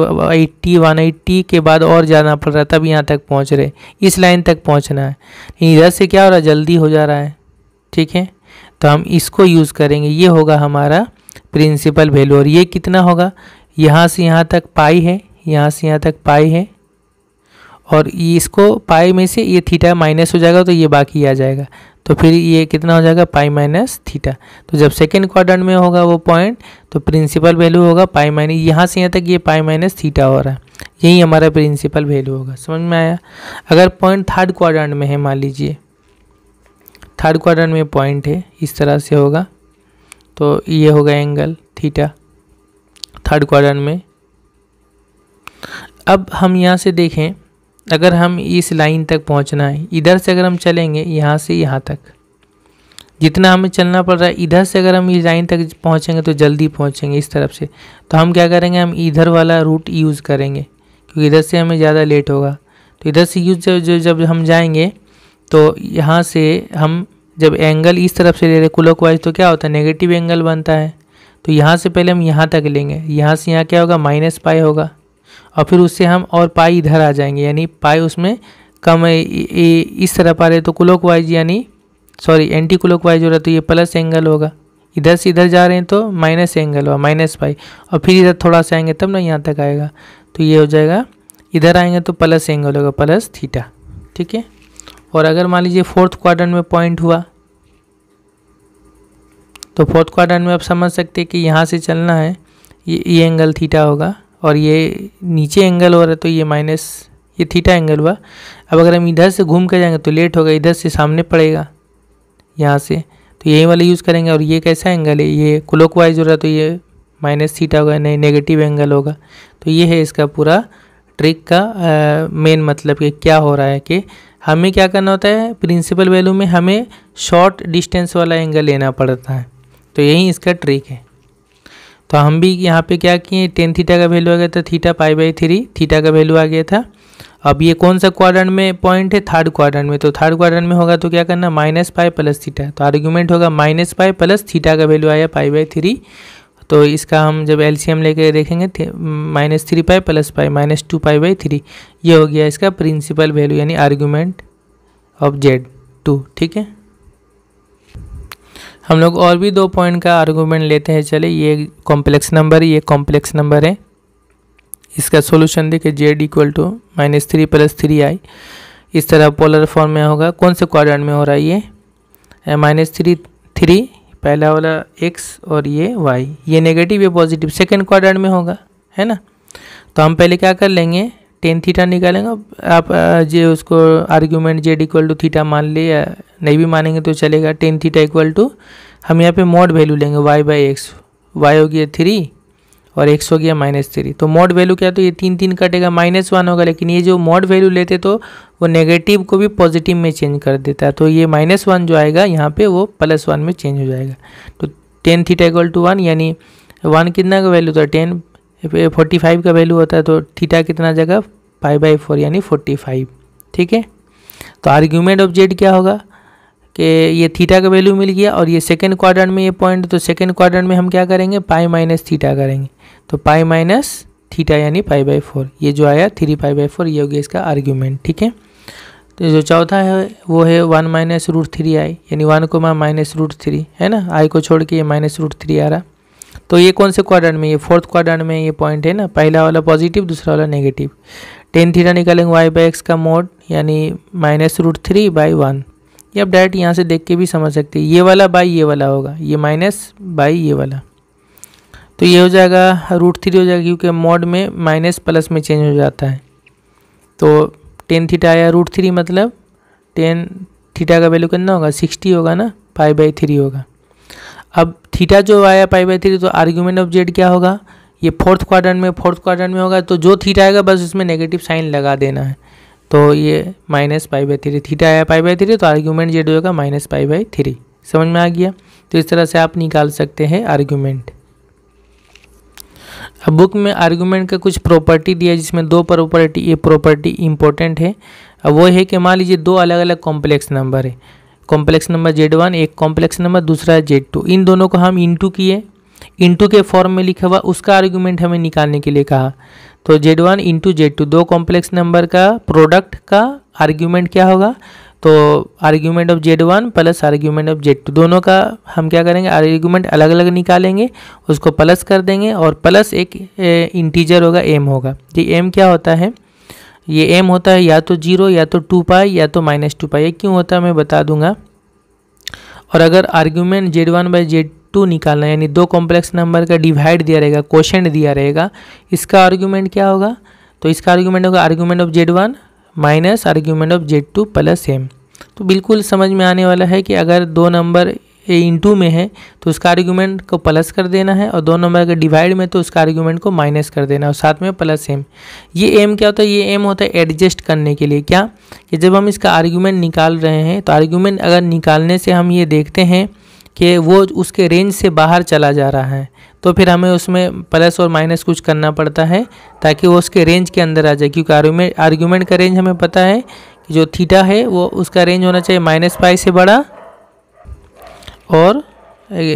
80 180 के बाद और जाना पड़ रहा है तब यहाँ तक पहुँच रहे इस लाइन तक पहुँचना है इधर से क्या हो रहा है जल्दी हो जा रहा है ठीक है तो हम इसको यूज़ करेंगे ये होगा हमारा प्रिंसिपल वैल्यू और ये कितना होगा यहाँ से यहाँ तक पाई है यहाँ से यहाँ तक पाई है और इसको पाई में से ये थीटा माइनस हो जाएगा तो ये बाकी आ जाएगा तो फिर ये कितना हो जाएगा पाई माइनस थीटा तो जब सेकेंड क्वाड्रेंट में होगा वो पॉइंट तो प्रिंसिपल वैल्यू होगा पाई माइनस यहाँ से यहाँ तक ये पाई माइनस थीटा हो रहा है यही हमारा प्रिंसिपल वैल्यू होगा समझ में आया अगर पॉइंट थर्ड क्वाड्रेंट में है मान लीजिए थर्ड क्वाड्रेंट में पॉइंट है इस तरह से होगा तो ये होगा एंगल थीटा थर्ड क्वाड्रेंट में अब हम यहाँ से देखें अगर हम इस लाइन तक पहुंचना है इधर से अगर हम चलेंगे यहाँ से यहाँ तक जितना हमें चलना पड़ रहा है इधर से अगर हम इस लाइन तक पहुँचेंगे तो जल्दी पहुँचेंगे इस तरफ से तो हम क्या करेंगे हम इधर वाला रूट यूज़ करेंगे क्योंकि इधर से हमें ज़्यादा लेट होगा तो इधर से यूज जब जब हम जाएंगे तो यहाँ से हम जब एंगल इस तरफ से ले रहे क्लॉक वाइज तो क्या होता है नेगेटिव एंगल बनता है तो यहाँ से पहले हम यहाँ तक लेंगे यहाँ से यहाँ क्या होगा माइनस पाई होगा और फिर उससे हम और पाई इधर आ जाएंगे यानी पाई उसमें कम ए, ए, इस तरफ आ रहे तो क्लोक वाइज यानी सॉरी एंटी क्लोक वाइज हो रहा तो ये प्लस एंगल होगा इधर से इधर जा रहे हैं तो माइनस एंगल होगा माइनस पाई और फिर इधर थोड़ा सा आएंगे तब ना यहाँ तक आएगा तो ये हो जाएगा इधर आएंगे तो प्लस एंगल होगा प्लस थीटा ठीक है और अगर मान लीजिए फोर्थ क्वार्टर में पॉइंट हुआ तो फोर्थ क्वार्टर में आप समझ सकते हैं कि यहाँ से चलना है ये ये एंगल थीटा होगा और ये नीचे एंगल हो रहा है तो ये माइनस ये थीटा एंगल हुआ अब अगर हम इधर से घूम कर जाएंगे तो लेट होगा इधर से सामने पड़ेगा यहाँ से तो यही वाला यूज़ करेंगे और ये कैसा एंगल है ये क्लोक वाइज हो रहा है तो ये माइनस थीटा होगा नहीं नेगेटिव एंगल होगा तो ये है इसका पूरा ट्रिक का मेन मतलब कि क्या हो रहा है कि हमें क्या करना होता है प्रिंसिपल वैल्यू में हमें शॉर्ट डिस्टेंस वाला एंगल लेना पड़ता है तो यही इसका ट्रिक है तो हम भी यहाँ पे क्या किए टेन थीटा का वैल्यू आ गया था theta pi by three theta का वैल्यू आ गया था अब ये कौन सा क्वाड्रेंट में पॉइंट है थर्ड क्वाड्रेंट में तो थर्ड क्वाड्रेंट में होगा तो क्या करना माइनस पाई प्लस थीटा तो आर्ग्यूमेंट होगा माइनस पाई प्लस थीटा का वैल्यू आया पाई बाई थ्री तो इसका हम जब एलसीएम लेके देखेंगे minus three pi plus pi minus two pi by three ये हो गया इसका प्रिंसिपल वैल्यू यानी आर्ग्यूमेंट ऑफ जेड टू ठीक है हम लोग और भी दो पॉइंट का आर्गूमेंट लेते हैं चले ये कॉम्प्लेक्स नंबर ये कॉम्प्लेक्स नंबर है इसका सोल्यूशन देखे z equal to minus three plus three i इस तरह पोलर फॉर्म में होगा कौन से क्वाड्रेंट में हो रहा है ये माइनस थ्री थ्री पहला वाला एक्स और ये वाई ये नेगेटिव ये पॉजिटिव सेकेंड क्वाड्रेंट में होगा है ना तो हम पहले क्या कर लेंगे टेन थीटा निकालेंगे आप जे उसको argument z equal to theta मान ले या नहीं भी मानेंगे तो चलेगा टेन थीटा इक्वल टू हम यहाँ पे मॉड वैल्यू लेंगे वाई बाई एक्स वाई हो गया थ्री और एक्स हो गया माइनस थ्री तो मॉड वैल्यू क्या तो ये तीन तीन कटेगा माइनस वन होगा लेकिन ये जो मॉड वैल्यू लेते तो वो नेगेटिव को भी पॉजिटिव में चेंज कर देता है तो ये माइनस वन जो आएगा यहाँ पे वो प्लस वन में चेंज हो जाएगा तो tan theta equal to one यानी वन कितना का वैल्यू था टेन फोर्टी फाइव का वैल्यू होता है तो थीटा कितना जगह पाई बाई फोर यानी फोर्टी फाइव ठीक है तो आर्ग्यूमेंट ऑफ जेड क्या होगा कि ये थीटा का वैल्यू मिल गया और ये सेकेंड क्वाड्रेंट में ये पॉइंट तो सेकेंड क्वाड्रेंट में हम क्या करेंगे पाई माइनस थीटा करेंगे तो पाई माइनस थीटा यानी पाई बाई फोर ये जो आया थ्री पाई बाई फोर ये हो गया इसका आर्ग्यूमेंट ठीक है तो जो चौथा है वो है one minus root three i यानी वन को माइनस रूट थ्री है ना आई को छोड़ के ये माइनस रूट थ्री आ रहा तो ये कौन से क्वाड्रेंट में ये फोर्थ क्वाड्रेंट में ये पॉइंट है ना पहला वाला पॉजिटिव दूसरा वाला नेगेटिव टेन थीटा निकालेंगे वाई बाई एक्स का मोड यानी minus root three by one ये आप डायरेक्ट यहाँ से देख के भी समझ सकते हैं ये वाला बाई ये वाला होगा ये माइनस बाई ये वाला तो ये हो जाएगा रूट थ्री हो जाएगा क्योंकि मोड में माइनस प्लस में चेंज हो जाता है तो टेन थीटा आया रूट थ्री मतलब टेन थीटा का वैल्यू कितना होगा सिक्सटी होगा ना फाइव बाई थ्री होगा अब थीटा जो आया पाई बाई थ्री तो आर्ग्यूमेंट ऑफ जेड क्या होगा ये फोर्थ क्वाड्रेंट में फोर्थ क्वाड्रेंट में होगा तो जो थीटा आएगा बस उसमें नेगेटिव साइन लगा देना है तो ये minus pi by three theta आया पाई बाई थ्री तो आर्ग्यूमेंट जेड होगा माइनस पाई बाई थ्री समझ में आ गया तो इस तरह से आप निकाल सकते हैं आर्ग्यूमेंट अब बुक में आर्ग्यूमेंट का कुछ प्रॉपर्टी दिया जिसमें दो प्रॉपर्टी ये प्रॉपर्टी इंपॉर्टेंट है अब वो है कि मान लीजिए दो अलग अलग कॉम्प्लेक्स नंबर है कॉम्प्लेक्स नंबर जेड वन एक कॉम्प्लेक्स नंबर दूसरा है जेड टू इन दोनों को हम इंटू किए इंटू के फॉर्म में लिखा हुआ उसका आर्ग्यूमेंट हमें निकालने के लिए कहा तो z one into z two दो कॉम्प्लेक्स नंबर का प्रोडक्ट का आर्ग्यूमेंट क्या होगा तो argument of z one plus argument of z two दोनों का हम क्या करेंगे आर्ग्यूमेंट अलग अलग निकालेंगे उसको प्लस कर देंगे और प्लस एक इंटीजर होगा एम होगा जी तो एम क्या होता है ये एम होता है या तो जीरो या तो टू पाई या तो माइनस टू पाई ये क्यों होता है मैं बता दूंगा और अगर argument z one by z two निकालना यानी दो कॉम्प्लेक्स नंबर का डिवाइड दिया रहेगा क्वेश्चन दिया रहेगा इसका आर्ग्यूमेंट क्या होगा तो इसका आर्ग्यूमेंट होगा argument of z one minus argument of z two plus m तो बिल्कुल समझ में आने वाला है कि अगर दो नंबर ए इंटू में है तो उसका आर्ग्यूमेंट को प्लस कर देना है और दो नंबर अगर डिवाइड में तो उसका आर्ग्यूमेंट को माइनस कर देना है और साथ में प्लस एम ये एम क्या होता है ये एम होता है एडजस्ट करने के लिए क्या कि जब हम इसका आर्ग्यूमेंट निकाल रहे हैं तो आर्ग्यूमेंट अगर निकालने से हम ये देखते हैं कि वो उसके रेंज से बाहर चला जा रहा है तो फिर हमें उसमें प्लस और माइनस कुछ करना पड़ता है ताकि वो उसके रेंज के अंदर आ जाए क्योंकि आर्ग्यूमेंट आर्ग्यूमेंट का रेंज हमें पता है कि जो थीटा है वो उसका रेंज होना चाहिए माइनस पाई से बड़ा और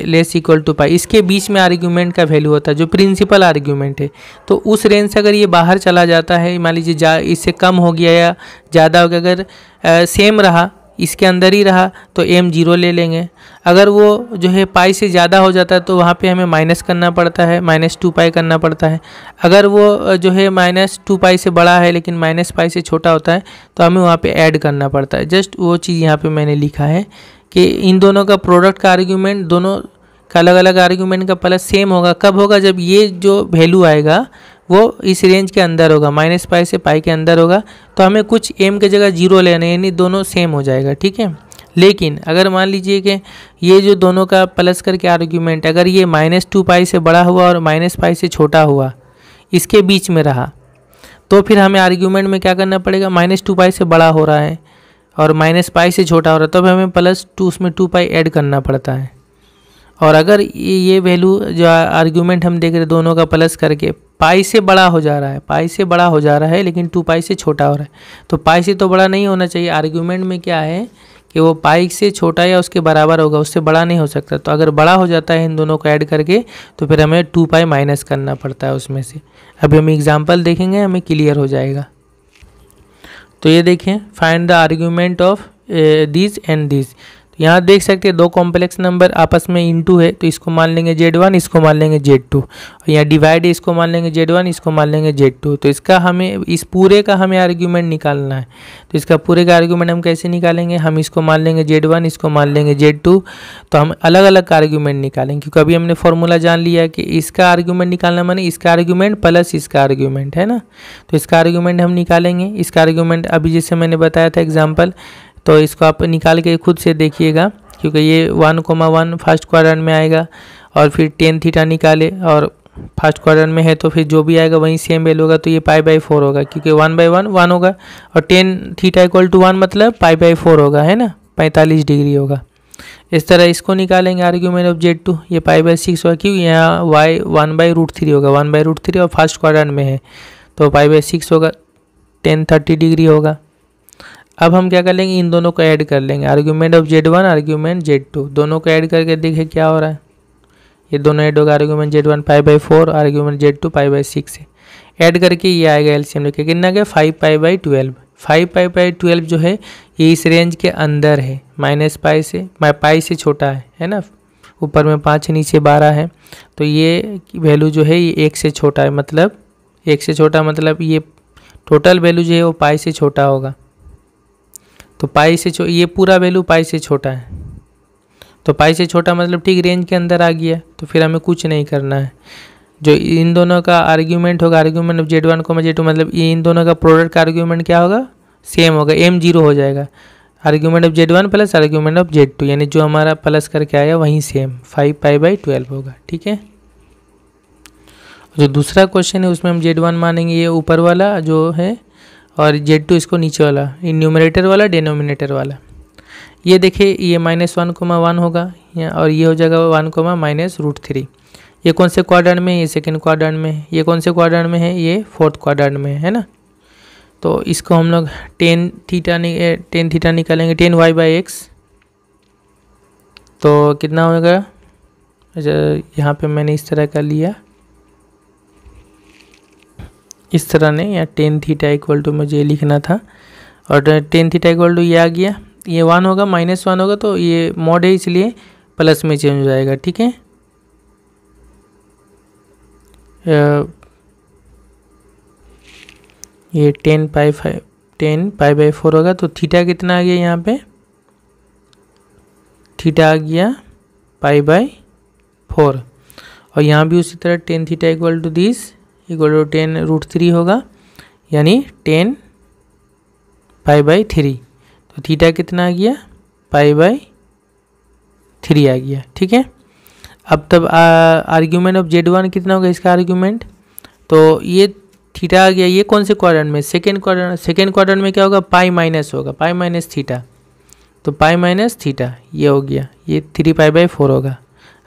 लेस इक्वल टू पाई इसके बीच में आर्ग्यूमेंट का वैल्यू होता है जो प्रिंसिपल आर्ग्यूमेंट है तो उस रेंज से अगर ये बाहर चला जाता है मान लीजिए जा इससे कम हो गया या ज़्यादा हो गया अगर आ, सेम रहा इसके अंदर ही रहा तो एम जीरो ले लेंगे अगर वो जो है पाई से ज़्यादा हो जाता है तो वहाँ पे हमें माइनस करना पड़ता है माइनस टू पाई करना पड़ता है अगर वो जो है माइनस टू पाई से बड़ा है लेकिन माइनस पाई से छोटा होता है तो हमें वहाँ पे ऐड करना पड़ता है जस्ट वो चीज़ यहाँ पे मैंने लिखा है कि इन दोनों का प्रोडक्ट का आर्ग्यूमेंट दोनों का अलग अलग आर्ग्यूमेंट का प्लस सेम होगा कब होगा जब ये जो वैल्यू आएगा वो इस रेंज के अंदर होगा माइनस पाई से पाई के अंदर होगा तो हमें कुछ एम के जगह जीरो लेना यानी दोनों सेम हो जाएगा ठीक है लेकिन अगर मान लीजिए कि ये जो दोनों का प्लस करके आर्ग्यूमेंट अगर ये माइनस टू पाई से बड़ा हुआ और माइनस पाई से छोटा हुआ इसके बीच में रहा तो फिर हमें आर्ग्यूमेंट में क्या करना पड़ेगा माइनस टू पाई से बड़ा हो रहा है और माइनस पाई से छोटा हो रहा है तब तो हमें प्लस टू उसमें टू पाई ऐड करना पड़ता है और अगर ये वैल्यू जो आर्ग्यूमेंट हम देख रहे दोनों का प्लस करके पाई से बड़ा हो जा रहा है पाई से बड़ा हो जा रहा है लेकिन टू पाई से छोटा हो रहा है तो पाई से तो बड़ा नहीं होना चाहिए आर्ग्यूमेंट में क्या है कि वो पाई से छोटा या उसके बराबर होगा उससे बड़ा नहीं हो सकता तो अगर बड़ा हो जाता है इन दोनों को ऐड करके तो फिर हमें टू पाई माइनस करना पड़ता है उसमें से अभी हम एग्ज़ाम्पल देखेंगे हमें क्लियर हो जाएगा तो ये देखें find the argument of this and this यहाँ देख सकते हैं दो कॉम्प्लेक्स नंबर आपस में इंटू है तो इसको मान लेंगे जेड वन इसको मान लेंगे जेड टू और यहाँ डिवाइड है इसको मान लेंगे जेड वन इसको मान लेंगे जेड टू तो इसका हमें इस पूरे का हमें आर्ग्यूमेंट निकालना है तो इसका पूरे का आर्ग्यूमेंट हम कैसे निकालेंगे हम इसको मान लेंगे जेड वन इसको मान लेंगे जेड टू तो हम अलग अलग का आर्ग्यूमेंट निकालेंगे क्योंकि अभी हमने फॉर्मूला जान लिया कि इसका आर्ग्यूमेंट निकालना मैंने इसका आर्ग्यूमेंट प्लस इसका आर्ग्यूमेंट है ना तो इसका आर्ग्यूमेंट हम निकालेंगे इसका आर्ग्यूमेंट अभी जैसे मैंने बताया था एग्जाम्पल तो इसको आप निकाल के खुद से देखिएगा क्योंकि ये one comma one first quadrant में आएगा और फिर टेन थीटा निकाले और फर्स्ट क्वार्टर में है तो फिर जो भी आएगा वहीं सेम वैल्यू होगा तो ये पाई बाई फोर होगा क्योंकि वन बाई वन वन होगा और tan theta equal to one मतलब पाई बाई फोर होगा है ना पैंतालीस डिग्री होगा इस तरह इसको निकालेंगे आर्ग्यूमेंट ऑफ जेड टू ये पाई बाई सिक्स होगा क्योंकि यहाँ y one by root three होगा वन बाई रूट थ्री और फर्स्ट क्वार्टर में है तो पाई बाई सिक्स होगा टेन थर्टी डिग्री होगा अब हम क्या कर लेंगे इन दोनों को ऐड कर लेंगे argument of z one argument z two दोनों को ऐड करके देखें क्या हो रहा है ये दोनों ऐड होगा argument z one five by four argument z two five by six add करके ये आएगा एल सी एम कितना गया five pi by twelve five pi by twelve जो है ये इस रेंज के अंदर है माइनस पाई से पाई से छोटा है है ना ऊपर में पाँच नीचे बारह है तो ये वैल्यू जो है ये एक से छोटा है मतलब एक से छोटा मतलब ये टोटल वैल्यू जो है वो पाई से छोटा होगा तो पाई से ये पूरा वैल्यू पाई से छोटा है तो पाई से छोटा मतलब ठीक रेंज के अंदर आ गया तो फिर हमें कुछ नहीं करना है जो इन दोनों का आर्ग्यूमेंट होगा आर्ग्यूमेंट ऑफ जेड वन को मैं टू मतलब इन दोनों का प्रोडक्ट का आर्ग्यूमेंट क्या होगा सेम होगा एम जीरो हो जाएगा argument of z one plus argument of z two यानी जो हमारा प्लस करके आया वहीं same five pi by twelve होगा ठीक है जो दूसरा क्वेश्चन है उसमें हम जेड वन मानेंगे ये ऊपर वाला जो है और जेड टू इसको नीचे वाला न्यूमरेटर वाला डिनोमिनेटर वाला ये देखिए ये माइनस वन कोमा वन होगा और ये हो जाएगा one comma minus root three ये कौन से क्वाड्रेंट में है ये सेकेंड क्वाड्रेंट में ये कौन से क्वाड्रेंट में है ये फोर्थ क्वाड्रेंट में है ना तो इसको हम लोग टेन थीटा नि टेन थीटा निकालेंगे टेन वाई बाई एक्स तो कितना होगा अच्छा यहाँ पर मैंने इस तरह का लिया इस तरह ने या टेन थीटा इक्वल टू मुझे लिखना था और टेन थीटा इक्वल टू ये आ गया ये वन होगा माइनस वन होगा तो ये मॉड है इसलिए प्लस में चेंज हो जाएगा ठीक है ये tan pi five tan pi by four होगा तो थीटा कितना आ गया यहाँ पे थीटा आ गया पाई बाई फोर और यहाँ भी उसी तरह tan theta equal to this equal to tan root three होगा यानी टेन पाई बाई थ्री तो थीटा कितना आ गया पाई बाई थ्री आ गया ठीक है अब तब आर्ग्यूमेंट ऑफ जेड वन कितना होगा इसका आर्ग्यूमेंट तो ये थीटा आ गया ये कौन से क्वाड्रेंट में सेकेंड क्वाड्रेंट सेकेंड क्वाड्रेंट में क्या होगा पाई माइनस होगा पाई माइनस थीटा तो पाई माइनस थीटा ये हो गया ये थ्री पाई बाई फोर होगा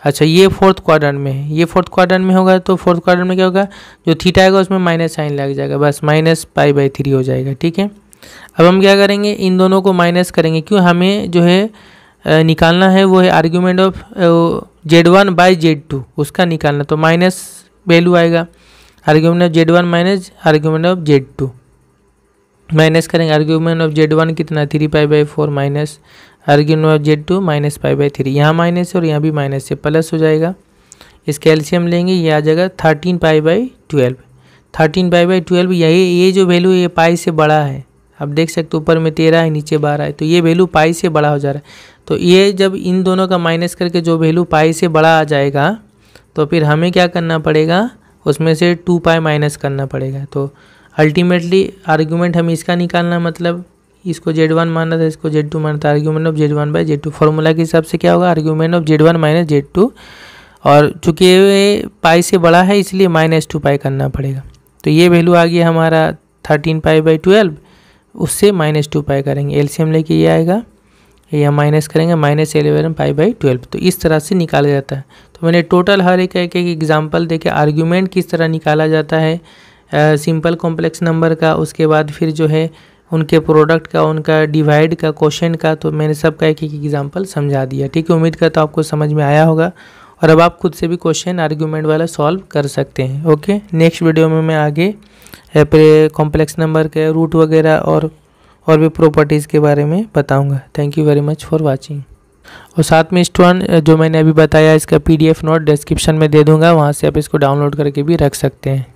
अच्छा ये फोर्थ क्वाड्रेंट में है ये फोर्थ क्वाड्रेंट में होगा तो फोर्थ क्वाड्रेंट में क्या होगा जो थीटा आएगा उसमें माइनस साइन लग जाएगा बस माइनस पाई बाई थ्री हो जाएगा ठीक है अब हम क्या करेंगे इन दोनों को माइनस करेंगे क्यों हमें जो है निकालना है वो है argument of z one by z two उसका निकालना तो माइनस वैल्यू आएगा argument of z one minus argument of z two minus करेंगे आर्ग्यूमेंट ऑफ जेड वन कितना three pi by four minus argument of z two minus five by three यहाँ minus और यहाँ भी माइनस से plus हो जाएगा इस कैल्शियम लेंगे ये आ जाएगा thirteen pi by twelve thirteen pi by twelve यही ये जो वैल्यू ये पाई से बड़ा है आप देख सकते हो ऊपर में तेरह है नीचे बारह है तो ये वैल्यू पाई से बड़ा हो जा रहा है तो ये जब इन दोनों का माइनस करके जो वैल्यू पाई से बड़ा आ जाएगा तो फिर हमें क्या करना पड़ेगा उसमें से टू पाई माइनस करना पड़ेगा तो अल्टीमेटली आर्ग्यूमेंट हमें इसका निकालना मतलब इसको जेड वन माना था इसको जेड टू माना था argument of z one by z two formula के हिसाब से क्या होगा argument of z one minus z two और चूंकि पाई से बड़ा है इसलिए माइनस टू पाई करना पड़ेगा तो ये वैल्यू आ गया हमारा थर्टीन पाई बाई ट्वेल्व उससे माइनस टू पाई करेंगे एलसीएम लेके ये आएगा या माइनस करेंगे minus eleven pi by twelve तो इस तरह से निकाला जाता है तो मैंने टोटल हर एक एक एग्जाम्पल देखे आर्ग्यूमेंट किस तरह निकाला जाता है सिंपल कॉम्प्लेक्स नंबर का उसके बाद फिर जो है उनके प्रोडक्ट का उनका डिवाइड का क्वेश्चन का तो मैंने सबका एक एक एग्जाम्पल समझा दिया ठीक है उम्मीद करता हूँ आपको समझ में आया होगा और अब आप खुद से भी क्वेश्चन आर्ग्यूमेंट वाला सॉल्व कर सकते हैं ओके नेक्स्ट वीडियो में मैं आगे कॉम्प्लेक्स नंबर के रूट वगैरह और और भी प्रॉपर्टीज़ के बारे में बताऊंगा thank you very much for watching और साथ में स्टोन जो मैंने अभी बताया इसका पीडीएफ नोट डिस्क्रिप्शन में दे दूंगा वहाँ से आप इसको डाउनलोड करके भी रख सकते हैं